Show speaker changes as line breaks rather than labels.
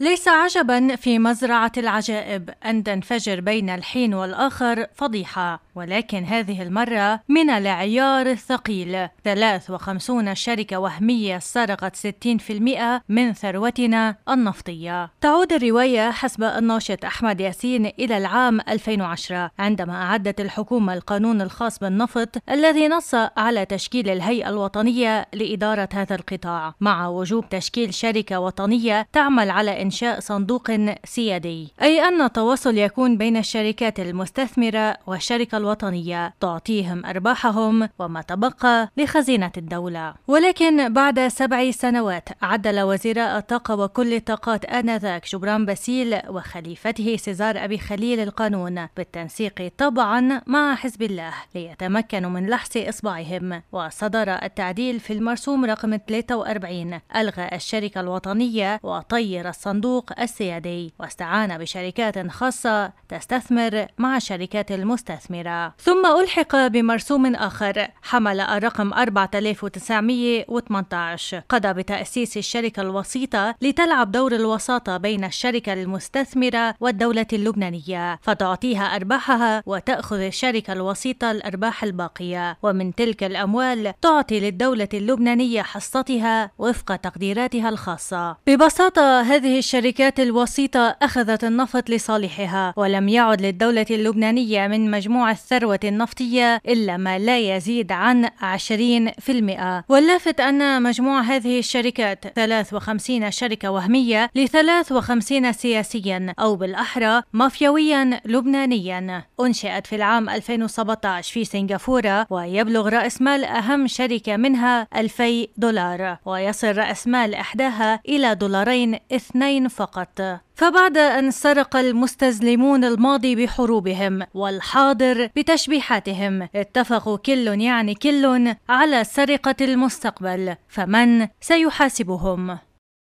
ليس عجبا في مزرعة العجائب أن تنفجر بين الحين والآخر فضيحة ولكن هذه المرة من العيار الثقيل 53 شركة وهمية سرقت 60% من ثروتنا النفطية تعود الرواية حسب الناشط أحمد ياسين إلى العام 2010 عندما أعدت الحكومة القانون الخاص بالنفط الذي نص على تشكيل الهيئة الوطنية لإدارة هذا القطاع مع وجوب تشكيل شركة وطنية تعمل على إنشاء صندوق سيادي أي أن التواصل يكون بين الشركات المستثمرة والشركة الوطنية الوطنية تعطيهم أرباحهم وما تبقى لخزينة الدولة ولكن بعد سبع سنوات عدل وزير الطاقة وكل الطاقات آنذاك جبران باسيل وخليفته سيزار أبي خليل القانون بالتنسيق طبعا مع حزب الله ليتمكنوا من لحس إصبعهم وصدر التعديل في المرسوم رقم 43 ألغى الشركة الوطنية وطير الصندوق السيادي واستعان بشركات خاصة تستثمر مع الشركات المستثمرة ثم ألحق بمرسوم آخر حمل الرقم 4918 قضى بتأسيس الشركة الوسيطة لتلعب دور الوساطة بين الشركة المستثمرة والدولة اللبنانية فتعطيها أرباحها وتأخذ الشركة الوسيطة الأرباح الباقية ومن تلك الأموال تعطي للدولة اللبنانية حصتها وفق تقديراتها الخاصة ببساطة هذه الشركات الوسيطة أخذت النفط لصالحها ولم يعد للدولة اللبنانية من مجموعة الثروة النفطية إلا ما لا يزيد عن 20% واللافت أن مجموع هذه الشركات 53 شركة وهمية ل 53 سياسيا أو بالأحرى مافيويا لبنانيا أنشئت في العام 2017 في سنغافورة ويبلغ رأس مال أهم شركة منها 2000 دولار ويصل رأس مال إحداها إلى دولارين اثنين فقط فبعد أن سرق المستزلمون الماضي بحروبهم والحاضر بتشبيحاتهم اتفقوا كل يعني كل على سرقة المستقبل فمن سيحاسبهم؟